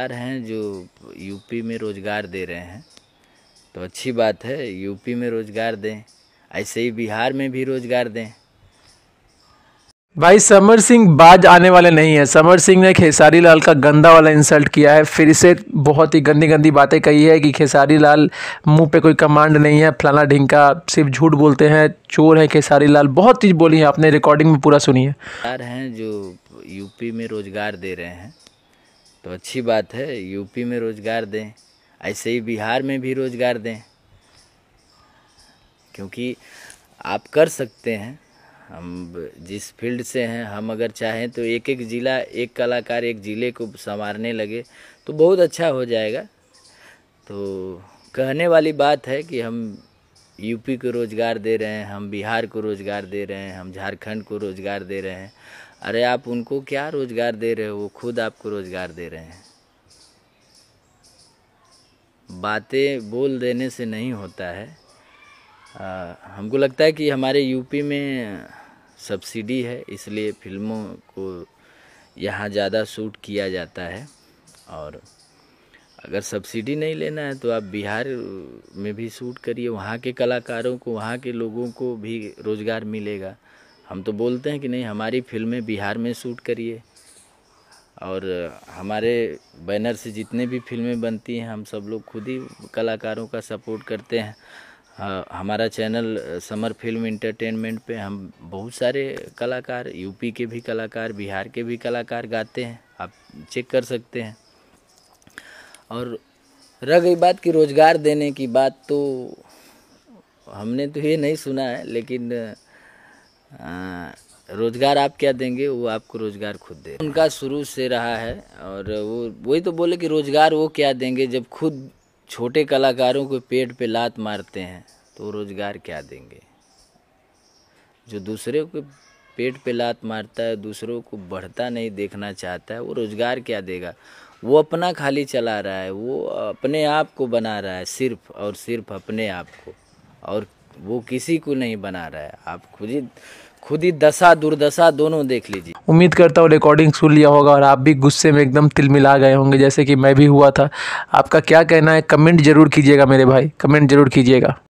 सरकार हैं जो यूपी में रोज़गार दे रहे हैं तो अच्छी बात है यूपी में रोज़गार दें ऐसे ही बिहार में भी रोज़गार दें भाई समर सिंह बाज आने वाले नहीं है समर सिंह ने खेसारी लाल का गंदा वाला इंसल्ट किया है फिर से बहुत ही गंदी गंदी बातें कही है कि खेसारी लाल मुंह पे कोई कमांड नहीं है फलाना ढिंका सिर्फ झूठ बोलते हैं चोर है खेसारी लाल बहुत चीज़ बोली है आपने रिकॉर्डिंग में पूरा सुनी है हैं जो यूपी में रोज़गार दे रहे हैं तो अच्छी बात है यूपी में रोज़गार दें ऐसे ही बिहार में भी रोज़गार दें क्योंकि आप कर सकते हैं हम जिस फील्ड से हैं हम अगर चाहें तो एक एक ज़िला एक कलाकार एक ज़िले को संवारने लगे तो बहुत अच्छा हो जाएगा तो कहने वाली बात है कि हम यूपी को रोज़गार दे रहे हैं हम बिहार को रोज़गार दे रहे हैं हम झारखंड को रोज़गार दे रहे हैं अरे आप उनको क्या रोज़गार दे रहे हो वो खुद आपको रोज़गार दे रहे हैं बातें बोल देने से नहीं होता है आ, हमको लगता है कि हमारे यूपी में सब्सिडी है इसलिए फिल्मों को यहाँ ज़्यादा शूट किया जाता है और अगर सब्सिडी नहीं लेना है तो आप बिहार में भी शूट करिए वहाँ के कलाकारों को वहाँ के लोगों को भी रोज़गार मिलेगा हम तो बोलते हैं कि नहीं हमारी फिल्में बिहार में शूट करिए और हमारे बैनर से जितने भी फिल्में बनती हैं हम सब लोग खुद ही कलाकारों का सपोर्ट करते हैं हमारा चैनल समर फिल्म इंटरटेनमेंट पे हम बहुत सारे कलाकार यूपी के भी कलाकार बिहार के भी कलाकार गाते हैं आप चेक कर सकते हैं और रह गई बात कि रोज़गार देने की बात तो हमने तो ये नहीं सुना है लेकिन रोज़गार आप क्या देंगे वो आपको रोज़गार खुद दे उनका शुरू से रहा है और वो वही तो बोले कि रोज़गार वो क्या देंगे जब खुद छोटे कलाकारों को पेट पे लात मारते हैं तो रोज़गार क्या देंगे जो दूसरे को पेट पे लात मारता है दूसरों को बढ़ता नहीं देखना चाहता है वो रोज़गार क्या देगा वो अपना खाली चला रहा है वो अपने आप को बना रहा है सिर्फ और सिर्फ अपने आप को और वो किसी को नहीं बना रहा है आप खुद ही खुद ही दशा दुर्दशा दोनों देख लीजिए उम्मीद करता हूँ रिकॉर्डिंग सुन लिया होगा और आप भी गुस्से में एकदम तिलमिला गए होंगे जैसे कि मैं भी हुआ था आपका क्या कहना है कमेंट जरूर कीजिएगा मेरे भाई कमेंट जरूर कीजिएगा